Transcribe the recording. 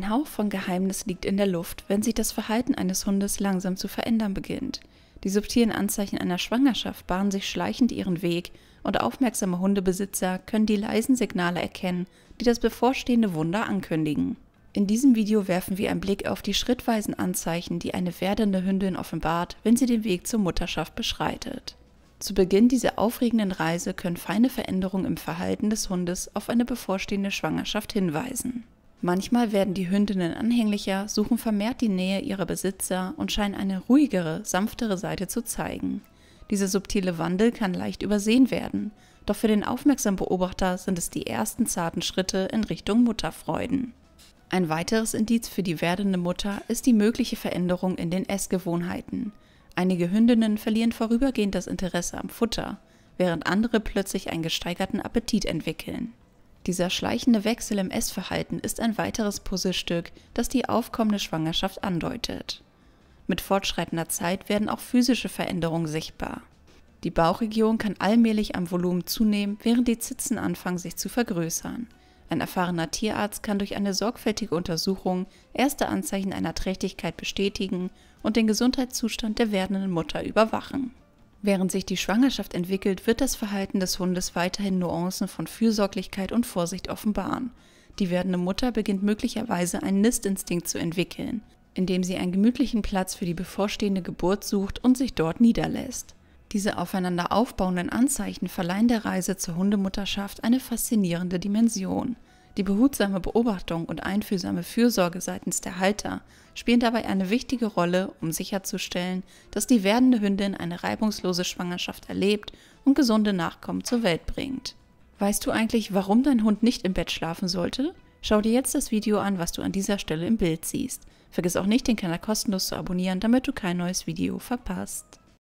Ein Hauch von Geheimnis liegt in der Luft, wenn sich das Verhalten eines Hundes langsam zu verändern beginnt. Die subtilen Anzeichen einer Schwangerschaft bahnen sich schleichend ihren Weg und aufmerksame Hundebesitzer können die leisen Signale erkennen, die das bevorstehende Wunder ankündigen. In diesem Video werfen wir einen Blick auf die schrittweisen Anzeichen, die eine werdende Hündin offenbart, wenn sie den Weg zur Mutterschaft beschreitet. Zu Beginn dieser aufregenden Reise können feine Veränderungen im Verhalten des Hundes auf eine bevorstehende Schwangerschaft hinweisen. Manchmal werden die Hündinnen anhänglicher, suchen vermehrt die Nähe ihrer Besitzer und scheinen eine ruhigere, sanftere Seite zu zeigen. Dieser subtile Wandel kann leicht übersehen werden, doch für den aufmerksamen Beobachter sind es die ersten zarten Schritte in Richtung Mutterfreuden. Ein weiteres Indiz für die werdende Mutter ist die mögliche Veränderung in den Essgewohnheiten. Einige Hündinnen verlieren vorübergehend das Interesse am Futter, während andere plötzlich einen gesteigerten Appetit entwickeln. Dieser schleichende Wechsel im Essverhalten ist ein weiteres Puzzlestück, das die aufkommende Schwangerschaft andeutet. Mit fortschreitender Zeit werden auch physische Veränderungen sichtbar. Die Bauchregion kann allmählich am Volumen zunehmen, während die Zitzen anfangen, sich zu vergrößern. Ein erfahrener Tierarzt kann durch eine sorgfältige Untersuchung erste Anzeichen einer Trächtigkeit bestätigen und den Gesundheitszustand der werdenden Mutter überwachen. Während sich die Schwangerschaft entwickelt, wird das Verhalten des Hundes weiterhin Nuancen von Fürsorglichkeit und Vorsicht offenbaren. Die werdende Mutter beginnt möglicherweise einen Nistinstinkt zu entwickeln, indem sie einen gemütlichen Platz für die bevorstehende Geburt sucht und sich dort niederlässt. Diese aufeinander aufbauenden Anzeichen verleihen der Reise zur Hundemutterschaft eine faszinierende Dimension. Die behutsame Beobachtung und einfühlsame Fürsorge seitens der Halter spielen dabei eine wichtige Rolle, um sicherzustellen, dass die werdende Hündin eine reibungslose Schwangerschaft erlebt und gesunde Nachkommen zur Welt bringt. Weißt du eigentlich, warum dein Hund nicht im Bett schlafen sollte? Schau dir jetzt das Video an, was du an dieser Stelle im Bild siehst. Vergiss auch nicht, den Kanal kostenlos zu abonnieren, damit du kein neues Video verpasst.